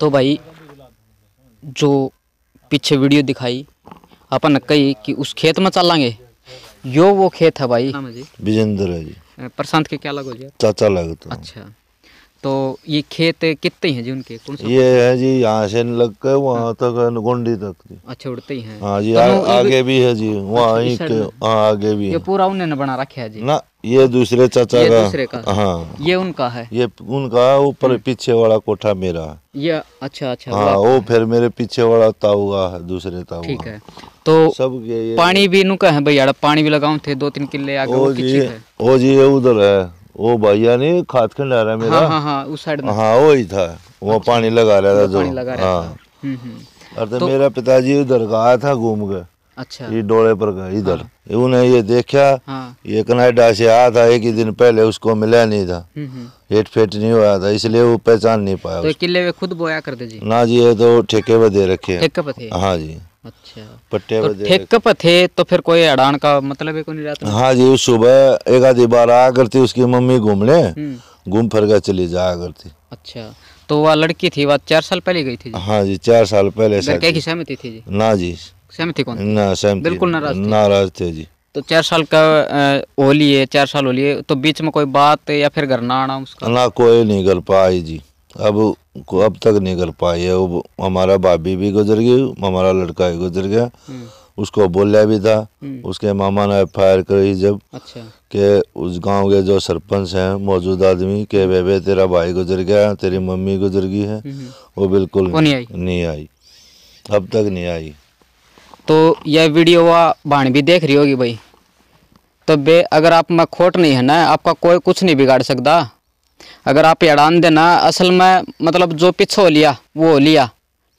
तो भाई जो पीछे वीडियो दिखाई अपन कही कि उस खेत में चलेंगे यो वो खेत है भाई विजेंद्र है जी प्रशांत के क्या लगो जी चाचा लगता तो। अच्छा तो ये खेत कितने हैं जी उनके कौन सा ये है जी यहाँ से लग के वहाँ हाँ। तक गोंडी तक अच्छा उड़ते ही हैं हाँ जी तो आ, आगे भी है जी अच्छा, वहाँ हाँ, आगे भी ये पूरा उन्होंने बना रखे है जी ना ये दूसरे चाचा का हाँ ये उनका है ये उनका ऊपर पीछे वाला कोठा मेरा ये अच्छा अच्छा हाँ वो फिर मेरे पीछे वाला ताऊगा है दूसरे ताउआ ठीक है तो सब ये पानी भी इनका है भैया पानी भी लगाऊं थे दो तीन किले आगे ओ जी ओ जी ये उधर है वो भैया नहीं खाद खंड आ रहा है मेरा हाँ हाँ, हाँ उस साइड में हाँ वो ही था वो अच्छा। पानी लगा रहा था जो लगा रहा हाँ हम्म, हम्म। और तो, तो मेरा पिताजी उधर गया था घूम के अच्छा ये डोले पर गए इधर हाँ। उन्हें ये देखा हाँ। ये कनाडा से आया था एक ही दिन पहले उसको मिला नहीं था हम्म, हम्म। हेट फेट नहीं हुआ था इसलिए वो पहचान नहीं पाया तो किले में खुद बोया कर जी ना जी ये तो ठेके पर दे रखे हाँ जी अच्छा पट्टे तो ठेके पर थे तो फिर कोई अड़ान का मतलब है नहीं रहता हाँ जी उस सुबह एक आधी बार आया करती उसकी मम्मी घूमने हम्म। घूम फिर कर चली जाया करती अच्छा तो वह लड़की थी वह चार साल पहले गई थी जी? हाँ जी चार साल पहले हिस्सा में थी, थी जी ना जी सहमति कौन ना सहमति बिल्कुल नाराज नाराज थे जी तो चार साल का होली है चार साल होली है तो बीच में कोई बात या फिर घर ना आना उसका ना कोई नहीं कर पाई जी अब को अब तक नहीं कर पाई है अब हमारा भाभी भी गुजर गई हमारा लड़का भी गुजर गया हम्म. उसको बोलिया भी था हम्म. उसके मामा ने एफ आई आर करी जब अच्छा। के उस गांव के जो सरपंच हैं मौजूद आदमी के बेबे तेरा भाई गुजर गया तेरी मम्मी गुजर गई है हम्म. वो बिल्कुल नहीं आई नहीं आई अब तक नहीं आई तो यह वीडियो वह भाण भी देख रही होगी भाई तो बे अगर आप में खोट नहीं है ना आपका कोई कुछ नहीं बिगाड़ सकता अगर आप अड़ान देना असल में मतलब जो पीछे हो लिया वो हो लिया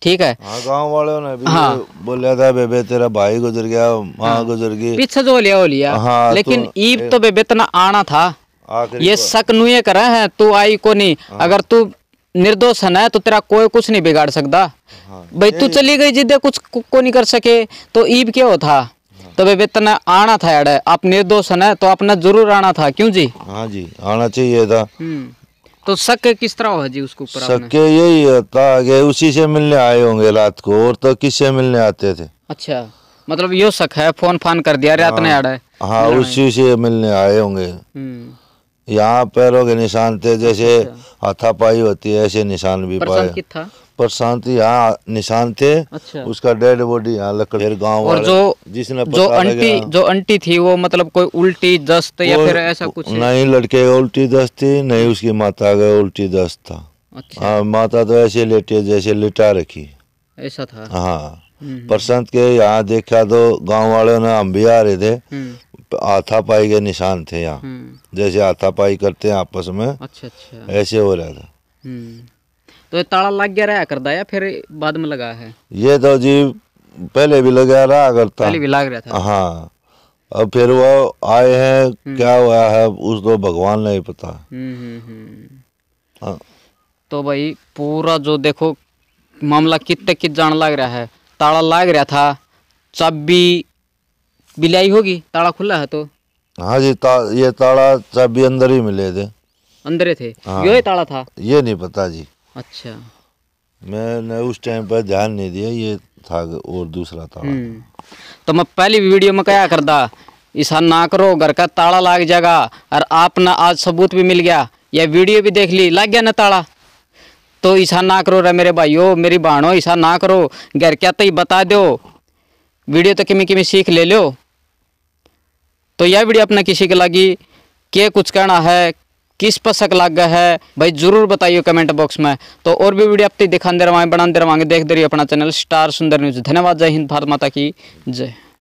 ठीक है हाँ, गांव वालों ने भी हाँ, बोला था बेबे तेरा भाई गुजर गया माँ हाँ, गुजर गई पीछे जो लिया हो लिया हाँ, तो लेकिन ईब तो बेबे इतना आना था ये शक नुए करे है तू आई को नहीं हाँ। अगर तू निर्दोष है ना तो तेरा कोई कुछ नहीं बिगाड़ सकता हाँ, भाई तू चली गई जिदे कुछ को नहीं कर सके तो ईब क्या हो था हाँ, तो भाई तना आना था यार आप निर्दोष है ना तो आपने जरूर आना था क्यों जी हाँ जी आना चाहिए था हम्म, तो शक किस तरह हुआ जी उसको शक यही होता उसी से मिलने आए होंगे रात को और तो किससे मिलने आते थे अच्छा मतलब यो शक है फोन फान कर दिया रात ने हाँ, है हाँ उसी से मिलने आए होंगे हम्म। यहाँ पैरों के निशान थे जैसे अच्छा। हाथापाई होती है ऐसे निशान भी पाए प्रशांत यहाँ निशान थे अच्छा। उसका डेड बॉडी यहाँ लकड़ गाँव और जो जिसने जो अंटी जो अंटी थी वो मतलब कोई उल्टी दस्त या फिर ऐसा कुछ नहीं लड़के उल्टी दस्त थी नहीं उसकी माता का उल्टी दस्त था अच्छा। आ, हाँ, माता तो ऐसे लेटी जैसे लिटा रखी ऐसा था हाँ परसंत के यहाँ देखा तो गांव वालों ने हम भी आ रहे थे हम्म। पाई के निशान थे यहाँ हम्म। जैसे पाई करते हैं आपस में अच्छा अच्छा ऐसे हो रहा था हम्म। तो ताला लग गया रहा करता या फिर बाद में लगा है ये तो जी पहले भी लगा रहा करता पहले भी लग रहा था हाँ अब फिर वो आए हैं क्या हुआ है उस तो भगवान नहीं पता हम्म तो भाई पूरा जो देखो मामला कितने कित जान लग रहा है ताला लाग रहा था चाबी बिलाई होगी ताला खुला है तो हाँ जी ता, ये ताला चाबी अंदर ही मिले थे अंदर थे हाँ, ये ताला था ये नहीं पता जी अच्छा मैंने उस टाइम पर ध्यान नहीं दिया ये था और दूसरा ताला हम्म। तो मैं पहली वीडियो में क्या करता ऐसा ना करो घर का ताला लाग जाएगा और आप ना आज सबूत भी मिल गया या वीडियो भी देख ली लाग गया ना ताला तो ईसा ना करो रे मेरे भाइयों मेरी बहनो ईसा ना करो घर क्या तो बता दो वीडियो तो किमी किमी सीख ले लो तो यह वीडियो अपने किसी के लगी के कुछ कहना है किस पर शक लग गया है भाई जरूर बताइए कमेंट बॉक्स में तो और भी वीडियो आप दिखाते रहेंगे बनाते रहेंगे देख दे रही अपना चैनल स्टार सुंदर न्यूज़ धन्यवाद जय हिंद भारत माता की जय